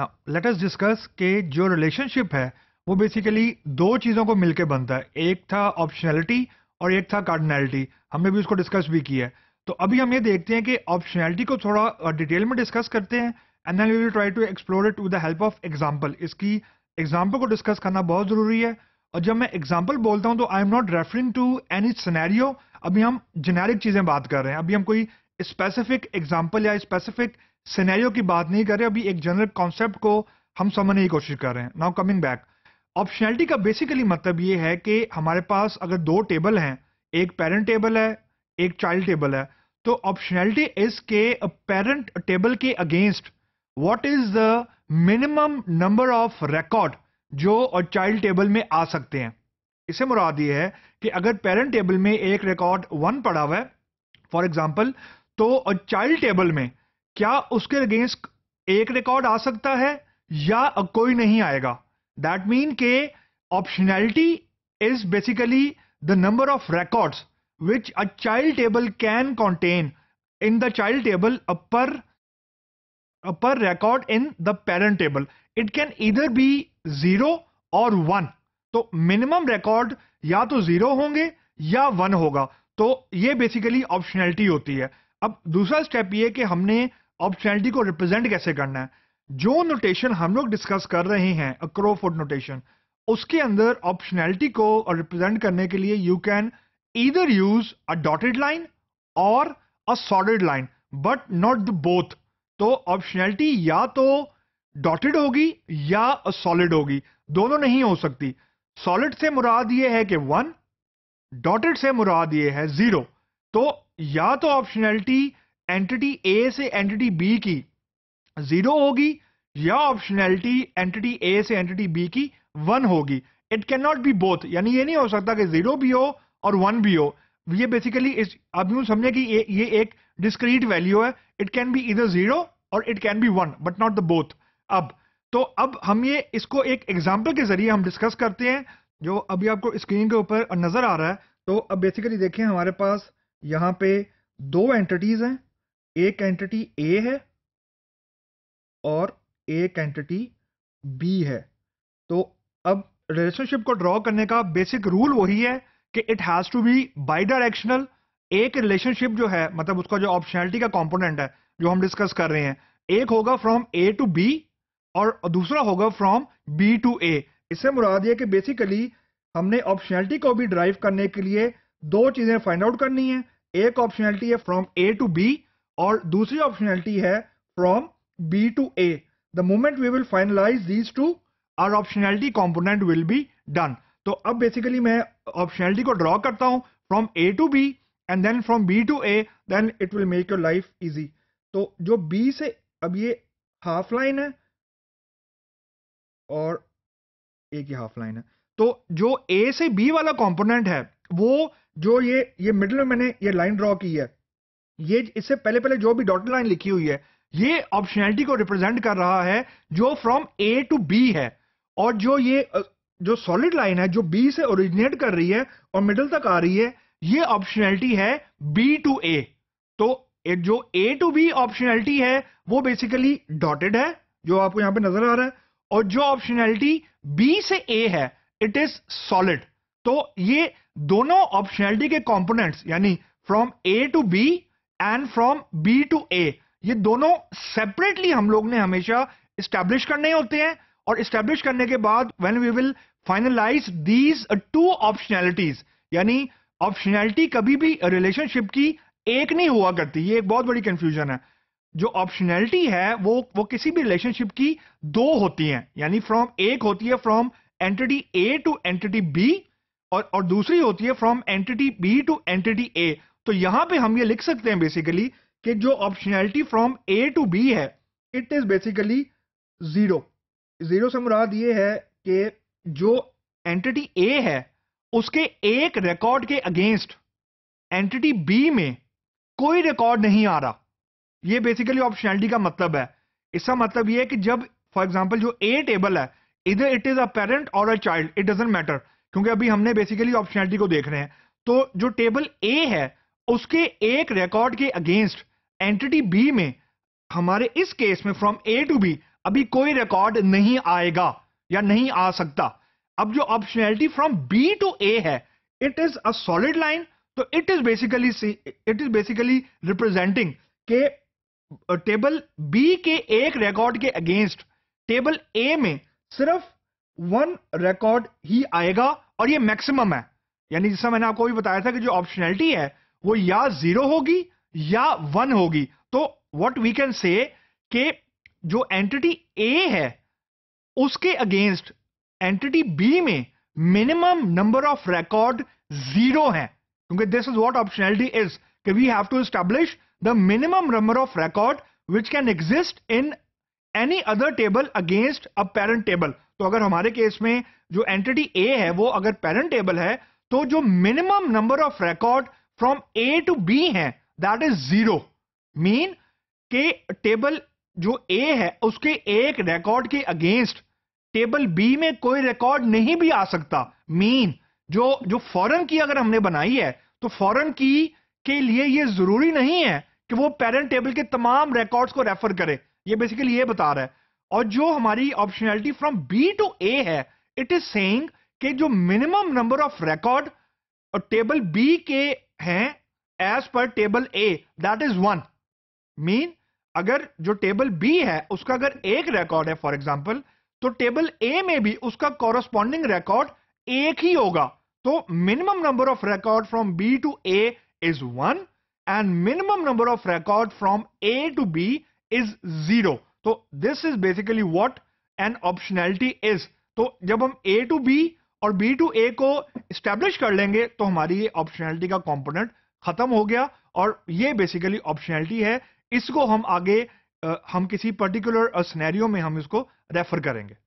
let us discuss के जो relationship है वो बेसिकली दो चीज़ों को मिलकर बनता है एक था ऑप्शनैलिटी और एक था कार्डनैलिटी हमने भी उसको डिस्कस भी किया है तो अभी हम ये देखते हैं कि ऑप्शनैलिटी को थोड़ा डिटेल में डिस्कस करते हैं and then we will try to explore it with the help of example इसकी एग्जांपल को डिस्कस करना बहुत ज़रूरी है और जब मैं एग्जांपल बोलता हूं तो I am not referring to any scenario अभी हम जेनेरिक चीज़ें बात कर रहे हैं अभी हम कोई स्पेसिफिक एग्जाम्पल या स्पेसिफिक सिनेरियो की बात नहीं कर रहे अभी एक जनरल कॉन्सेप्ट को हम समझने की कोशिश कर रहे हैं नाउ कमिंग बैक ऑप्शनैलिटी का बेसिकली मतलब ये है कि हमारे पास अगर दो टेबल हैं एक पेरेंट टेबल है एक चाइल्ड टेबल है तो ऑप्शनैलिटी इज के पेरेंट टेबल के against what is the minimum number of record जो चाइल्ड टेबल में आ सकते हैं इसे मुराद ये है कि अगर पेरेंट टेबल में एक रिकॉर्ड वन पड़ा हुआ है फॉर एग्जाम्पल तो चाइल्ड टेबल में क्या उसके अगेंस्ट एक रिकॉर्ड आ सकता है या कोई नहीं आएगा दैट मीन के optionality is basically the number of records which a child table can contain in the child table upper upper record in the parent table it can either be zero or one तो minimum record या तो zero होंगे या one होगा तो ये basically optionality होती है अब दूसरा स्टेप ये कि हमने ऑप्शनैलिटी को रिप्रेजेंट कैसे करना है जो नोटेशन हम लोग डिस्कस कर रहे हैं अक्रोफोर्ड नोटेशन उसके अंदर ऑप्शनैलिटी को रिप्रेजेंट करने के लिए you can either use a dotted line or a solid line but not the both तो ऑप्शनैलिटी या तो डॉटेड होगी या सॉलिड होगी दोनों नहीं हो सकती सॉलिड से मुराद ये है कि वन डॉटेड से मुराद ये है जीरो तो या तो ऑप्शनैलिटी एंटिटी ए से एंटिटी बी की जीरो होगी या ऑप्शनैलिटी एंटिटी ए से एंटिटी बी की वन होगी it can not be both यानी ये नहीं हो सकता कि जीरो भी हो और वन भी हो ये बेसिकली इस यूं समझे कि ये ये एक डिस्क्रीट वैल्यू है it can be either zero or it can be one but not the both अब तो अब हम ये इसको एक एग्जाम्पल के जरिए हम डिस्कस करते हैं जो अभी आपको स्क्रीन के ऊपर नजर आ रहा है तो अब बेसिकली देखिए हमारे पास यहाँ पे दो एंटिटीज हैं एक एंटिटी ए है और एक एंटिटी बी है तो अब रिलेशनशिप को ड्रॉ करने का बेसिक रूल वही है कि it has to be bidirectional एक रिलेशनशिप जो है मतलब उसका जो ऑप्शनैलिटी का कंपोनेंट है जो हम डिस्कस कर रहे हैं एक होगा फ्रॉम ए टू बी और दूसरा होगा फ्रॉम बी टू ए इससे मुराद ये कि बेसिकली हमने ऑप्शनैलिटी को भी ड्राइव करने के लिए दो चीजें फाइंड आउट करनी है एक ऑप्शनैलिटी है फ्रॉम ए टू बी और दूसरी ऑप्शनैलिटी है from B to A the moment we will finalise these two are optionality component will be done तो अब बेसिकली मैं ऑप्शनैलिटी को ड्रॉ करता हूं from A to B and then from B to A then it will make your life easy तो जो B से अब ये हाफ लाइन है और ए की हाफ लाइन है तो जो ए से बी वाला कॉम्पोनेंट है वो जो ये ये मिडल में मैंने ये लाइन ड्रॉ की है ये इससे पहले पहले जो भी डॉटेड लाइन लिखी हुई है ये ऑप्शनैलिटी को रिप्रेजेंट कर रहा है जो फ्रॉम ए टू बी है और जो ये जो सॉलिड लाइन है जो बी से ओरिजिनेट कर रही है और मिडल तक आ रही है ये ऑप्शनैलिटी है बी टू तो ए तो जो ए टू बी ऑप्शनैलिटी है वो बेसिकली डॉटेड है जो आपको यहां पे नजर आ रहा है और जो ऑप्शनैलिटी बी से ए है इट इज सॉलिड तो ये दोनों ऑप्शनैलिटी के कॉम्पोनेंट्स यानी from A to B and from B to A ये दोनों सेपरेटली हम लोग ने हमेशा स्टैब्लिश करने होते हैं और स्टैब्लिश करने के बाद when we will finalise these two optionalities यानी ऑप्शनैलिटी कभी भी रिलेशनशिप की एक नहीं हुआ करती ये एक बहुत बड़ी कंफ्यूजन है जो ऑप्शनैलिटी है वो वो किसी भी रिलेशनशिप की दो होती हैं यानी फ्रॉम एक होती है from entity A to entity B और और दूसरी होती है from entity B to entity A तो यहां पे हम ये लिख सकते हैं बेसिकली कि जो optionality from A to B है it is basically zero zero से मुराद ये है कि जो एंटिटी ए है उसके एक रिकॉर्ड के अगेंस्ट एंटिटी बी में कोई रिकॉर्ड नहीं आ रहा ये बेसिकली ऑप्शनैलिटी का मतलब है इसका मतलब ये है कि जब फॉर एग्जाम्पल जो ए टेबल है इधर इट इज अ पेरेंट और a child it doesn't matter क्योंकि अभी हमने बेसिकली ऑप्शनैलिटी को देख रहे हैं तो जो टेबल ए है उसके एक रिकॉर्ड के अगेंस्ट एंटिटी बी में हमारे इस केस में फ्रॉम ए टू बी अभी कोई रिकॉर्ड नहीं आएगा या नहीं आ सकता अब जो optionality from B to A है इट इज तो अ सॉलिड लाइन तो it is basically it is basically representing के टेबल बी के एक रिकॉर्ड के अगेंस्ट टेबल ए में सिर्फ वन रिकॉर्ड ही आएगा और ये मैक्सिमम है यानी जिसका मैंने आपको भी बताया था कि जो ऑप्शनैलिटी है वो या जीरो होगी या वन होगी तो वट वी कैन से के जो एंटिटी ए है उसके अगेंस्ट एंटिटी बी में minimum number of record zero है क्योंकि this is what optionality is कि we have to establish the minimum number of record which can exist in any other table against a parent table तो अगर हमारे case में जो entity A है वो अगर पेरेंट टेबल है तो जो minimum number of record from A to B है दैट इज जीरो मीन के टेबल जो ए है उसके एक रिकॉर्ड के अगेंस्ट टेबल बी में कोई रिकॉर्ड नहीं भी आ सकता मीन जो जो फॉरन की अगर हमने बनाई है तो फॉरन की के लिए ये जरूरी नहीं है कि वो पेरेंट टेबल के तमाम रिकॉर्ड्स को रेफर करे ये बेसिकली ये बता रहा है और जो हमारी optionality from B to A है इट इज सेइंग कि जो मिनिमम नंबर ऑफ रिकॉर्ड और टेबल बी के हैं as per table A that is one mean अगर जो टेबल बी है उसका अगर एक रिकॉर्ड है फॉर एग्जाम्पल तो टेबल ए में भी उसका कॉरस्पॉन्डिंग रिकॉर्ड एक ही होगा तो minimum number of record from B to A is one and minimum number of record from A to B is zero तो this is basically what an optionality is तो जब हम ए टू बी और B to A को establish कर लेंगे तो हमारी ये ऑप्शनैलिटी का कॉम्पोनेंट खत्म हो गया और ये बेसिकली ऑप्शनैलिटी है इसको हम आगे हम किसी पर्टिकुलर सिनेरियो में हम इसको रेफर करेंगे